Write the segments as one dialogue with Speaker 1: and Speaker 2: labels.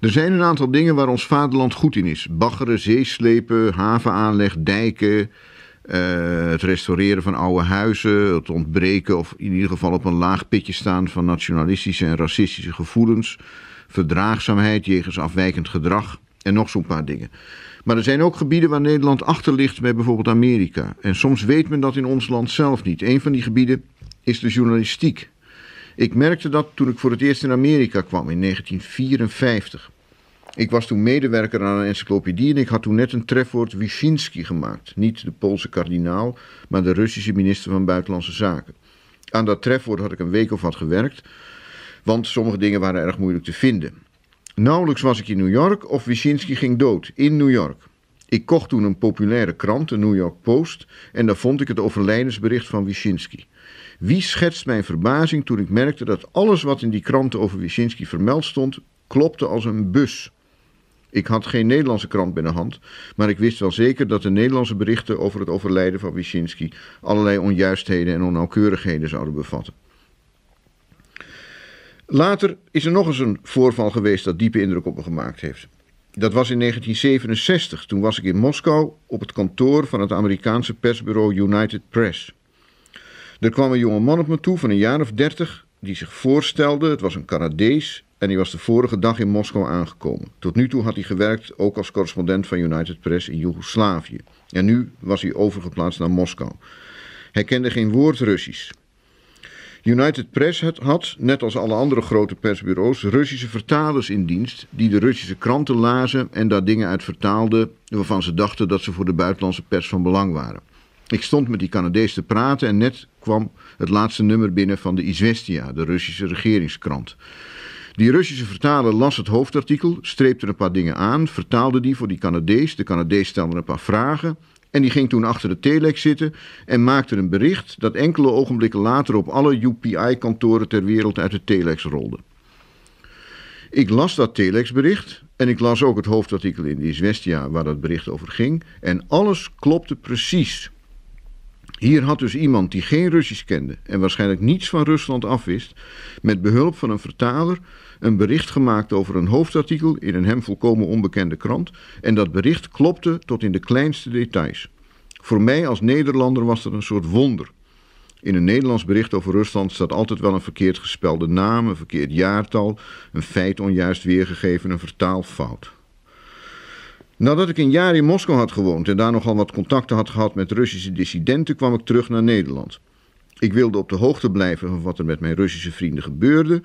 Speaker 1: Er zijn een aantal dingen waar ons vaderland goed in is. Baggeren, zeeslepen, havenaanleg, dijken, eh, het restaureren van oude huizen, het ontbreken of in ieder geval op een laag pitje staan van nationalistische en racistische gevoelens, verdraagzaamheid jegens afwijkend gedrag en nog zo'n paar dingen. Maar er zijn ook gebieden waar Nederland achter ligt bij bijvoorbeeld Amerika. En soms weet men dat in ons land zelf niet. Een van die gebieden is de journalistiek. Ik merkte dat toen ik voor het eerst in Amerika kwam in 1954. Ik was toen medewerker aan een encyclopedie en ik had toen net een trefwoord Wyszynski gemaakt. Niet de Poolse kardinaal, maar de Russische minister van Buitenlandse Zaken. Aan dat trefwoord had ik een week of wat gewerkt, want sommige dingen waren erg moeilijk te vinden. Nauwelijks was ik in New York of Wyszynski ging dood in New York. Ik kocht toen een populaire krant, de New York Post, en daar vond ik het overlijdensbericht van Wyszynski. Wie schetst mijn verbazing toen ik merkte dat alles wat in die kranten over Wyszynski vermeld stond, klopte als een bus. Ik had geen Nederlandse krant bij de hand, maar ik wist wel zeker dat de Nederlandse berichten over het overlijden van Wyszynski allerlei onjuistheden en onnauwkeurigheden zouden bevatten. Later is er nog eens een voorval geweest dat diepe indruk op me gemaakt heeft. Dat was in 1967. Toen was ik in Moskou op het kantoor van het Amerikaanse persbureau United Press. Er kwam een jonge man op me toe van een jaar of dertig die zich voorstelde. Het was een Canadees en die was de vorige dag in Moskou aangekomen. Tot nu toe had hij gewerkt ook als correspondent van United Press in Joegoslavië. En nu was hij overgeplaatst naar Moskou. Hij kende geen woord Russisch. United Press had, net als alle andere grote persbureaus, Russische vertalers in dienst die de Russische kranten lazen en daar dingen uit vertaalden waarvan ze dachten dat ze voor de buitenlandse pers van belang waren. Ik stond met die Canadees te praten en net kwam het laatste nummer binnen van de Izvestia, de Russische regeringskrant. Die Russische vertaler las het hoofdartikel, streepte een paar dingen aan, vertaalde die voor die Canadees. De Canadees stelde een paar vragen en die ging toen achter de telex zitten en maakte een bericht dat enkele ogenblikken later op alle UPI-kantoren ter wereld uit de telex rolde. Ik las dat telexbericht en ik las ook het hoofdartikel in de Izvestia waar dat bericht over ging en alles klopte precies. Hier had dus iemand die geen Russisch kende en waarschijnlijk niets van Rusland afwist, met behulp van een vertaler een bericht gemaakt over een hoofdartikel in een hem volkomen onbekende krant en dat bericht klopte tot in de kleinste details. Voor mij als Nederlander was dat een soort wonder. In een Nederlands bericht over Rusland staat altijd wel een verkeerd gespelde naam, een verkeerd jaartal, een feit onjuist weergegeven, een vertaalfout. Nadat ik een jaar in Moskou had gewoond en daar nogal wat contacten had gehad met Russische dissidenten, kwam ik terug naar Nederland. Ik wilde op de hoogte blijven van wat er met mijn Russische vrienden gebeurde.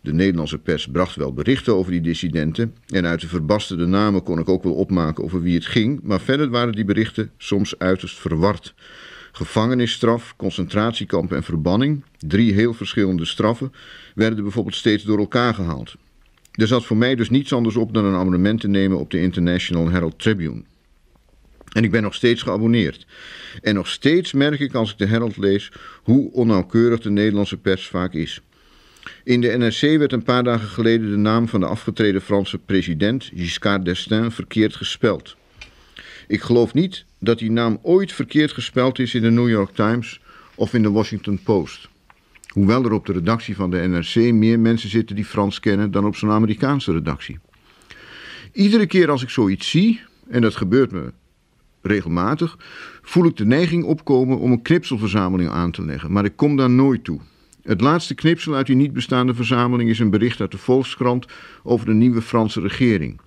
Speaker 1: De Nederlandse pers bracht wel berichten over die dissidenten en uit de verbasterde namen kon ik ook wel opmaken over wie het ging, maar verder waren die berichten soms uiterst verward. Gevangenisstraf, concentratiekamp en verbanning, drie heel verschillende straffen, werden bijvoorbeeld steeds door elkaar gehaald. Er zat voor mij dus niets anders op dan een abonnement te nemen op de International Herald Tribune. En ik ben nog steeds geabonneerd. En nog steeds merk ik als ik de Herald lees hoe onnauwkeurig de Nederlandse pers vaak is. In de NRC werd een paar dagen geleden de naam van de afgetreden Franse president Giscard d'Estaing verkeerd gespeld. Ik geloof niet dat die naam ooit verkeerd gespeld is in de New York Times of in de Washington Post. Hoewel er op de redactie van de NRC meer mensen zitten die Frans kennen dan op zo'n Amerikaanse redactie. Iedere keer als ik zoiets zie, en dat gebeurt me regelmatig, voel ik de neiging opkomen om een knipselverzameling aan te leggen, maar ik kom daar nooit toe. Het laatste knipsel uit die niet bestaande verzameling is een bericht uit de Volkskrant over de nieuwe Franse regering.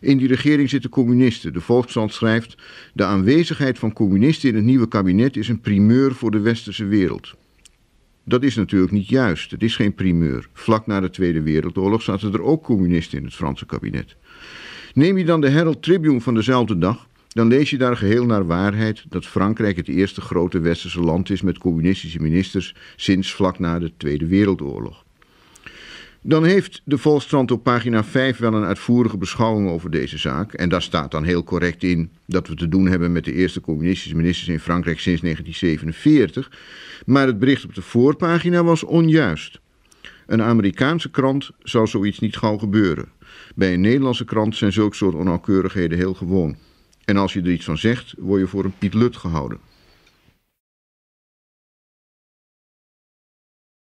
Speaker 1: In die regering zitten communisten. De Volkskrant schrijft: De aanwezigheid van communisten in het nieuwe kabinet is een primeur voor de westerse wereld. Dat is natuurlijk niet juist, het is geen primeur. Vlak na de Tweede Wereldoorlog zaten er ook communisten in het Franse kabinet. Neem je dan de Herald Tribune van dezelfde dag, dan lees je daar geheel naar waarheid dat Frankrijk het eerste grote westerse land is met communistische ministers sinds vlak na de Tweede Wereldoorlog. Dan heeft de Volstrand op pagina 5 wel een uitvoerige beschouwing over deze zaak. En daar staat dan heel correct in dat we te doen hebben met de eerste communistische ministers in Frankrijk sinds 1947. Maar het bericht op de voorpagina was onjuist. Een Amerikaanse krant zou zoiets niet gauw gebeuren. Bij een Nederlandse krant zijn zulke soort onnauwkeurigheden heel gewoon. En als je er iets van zegt, word je voor een Piet Lut gehouden.